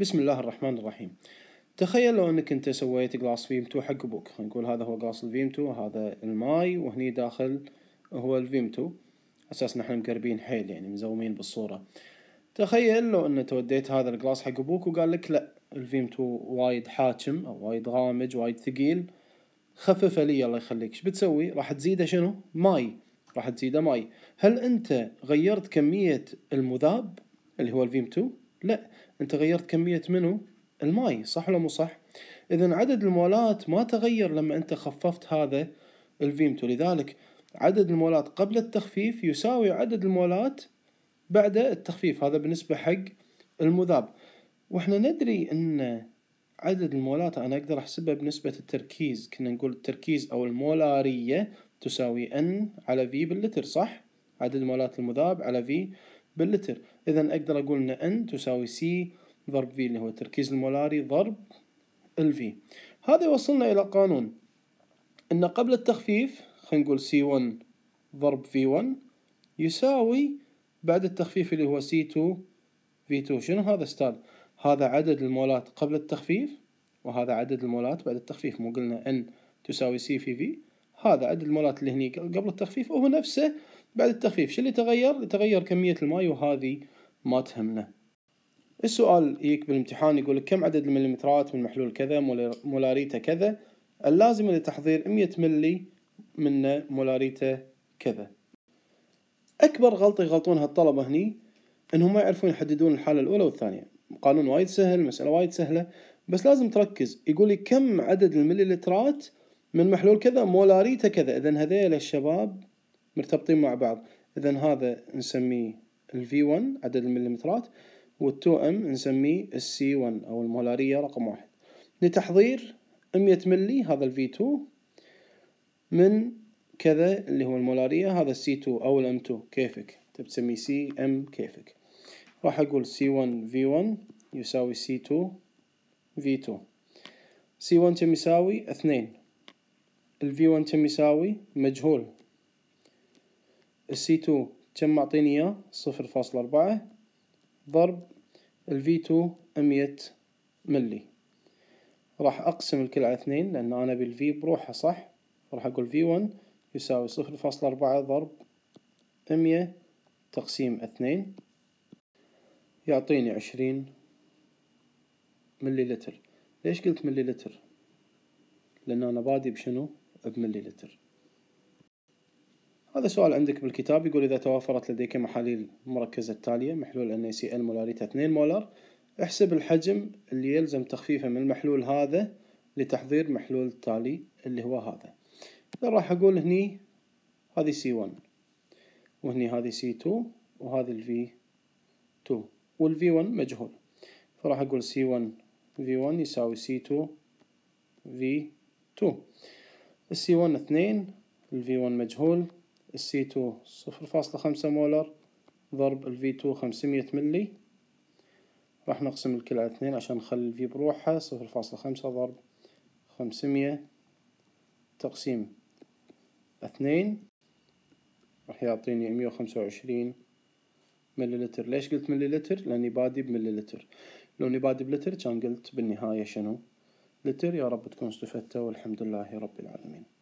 بسم الله الرحمن الرحيم تخيل لو انك انت سويت جلاس فيم 2 حق ابوك نقول هذا هو جلاس الفيم 2 هذا الماي وهني داخل هو الفيم 2 اساس نحن مقربين حيل يعني مزومين بالصورة تخيل لو انك توديت هذا الجلاس حق ابوك وقال لك لا الفيم 2 وايد حاكم او وايد غامج وايد ثقيل خففه لي الله يخليك ايش بتسوي راح تزيده شنو ماي راح تزيده ماي هل انت غيرت كمية المذاب اللي هو الفيم 2 لا انت غيرت كميه منه الماي صح ولا مو صح اذا عدد المولات ما تغير لما انت خففت هذا الفيمتو لذلك عدد المولات قبل التخفيف يساوي عدد المولات بعد التخفيف هذا بالنسبه حق المذاب واحنا ندري ان عدد المولات أنا أقدر أحسبها بنسبة التركيز كنا نقول التركيز أو المولارية تساوي N على V باللتر صح؟ عدد مولات المذاب على V باللتر إذا أقدر أقول أن N تساوي C ضرب V اللي هو التركيز المولاري ضرب ال V هذا يوصلنا إلى قانون أن قبل التخفيف خلينا نقول C1 ضرب V1 يساوي بعد التخفيف اللي هو C2 V2 شنو هذا استاذ؟ هذا عدد المولات قبل التخفيف وهذا عدد المولات بعد التخفيف مو قلنا N تساوي C في V هذا عدد المولات اللي هني قبل التخفيف وهو نفسه بعد التخفيف شو اللي تغير؟ تغير كمية الماي وهذه ما تهمنا السؤال يجيك بالامتحان يقول كم عدد المليمترات من محلول كذا مولاريته كذا اللازمة لتحضير 100 ملي من مولاريته كذا أكبر غلطة يغلطونها الطلبة هني انهم ما يعرفون يحددون الحالة الأولى والثانية قانون وايد سهل مسألة وايد سهلة بس لازم تركز يقول لي كم عدد المليلترات من محلول كذا مولاريته كذا إذا هذيل الشباب مرتبطين مع بعض إذا هذا نسميه ال V1 عدد المليمترات وال 2M نسميه ال C1 أو المولارية رقم واحد لتحضير 100 ملي هذا ال V2 من كذا اللي هو المولارية هذا ال C2 أو ال M2 كيفك تبي تسميه CM كيفك راح أقول C1 V1 يساوي C2 V2 C1 كم يساوي اثنين ال V1 كم يساوي مجهول السي 2 كم معطيني اياه صفر فاصلة أربعة ضرب الفي تو مية ملي راح أقسم الكل على اثنين لأن أنا بالفي بروحه صح راح أقول في ون يساوي صفر فاصلة أربعة ضرب مية تقسيم اثنين يعطيني عشرين ملي لتر ليش قلت ملي لتر لأن أنا بادي بشنو بملي لتر هذا سؤال عندك بالكتاب يقول إذا توافرت لديك محاليل مركزة التالية محلول ان سي ال مولاريته 2 مولار احسب الحجم اللي يلزم تخفيفه من المحلول هذا لتحضير محلول التالي اللي هو هذا راح أقول هني هذه سي 1 وهني هذه سي 2 وهذه الفي 2 والفي 1 مجهول فراح أقول سي 1 في 1 يساوي سي 2 في 2 السي 1 2 الفي 1 مجهول السي 2 خمسة مولر ضرب الفي 2 خمسمية ملي راح نقسم الكل على اثنين عشان نخلي الفي بروحها صفر فاصلة خمسة ضرب خمسمية تقسيم اثنين راح يعطيني مية وخمسة ملي مليلتر ليش قلت مليلتر لاني بادي بمليلتر لو اني بادي بلتر كان قلت بالنهاية شنو لتر يا رب تكون استفدتوا والحمد لله رب العالمين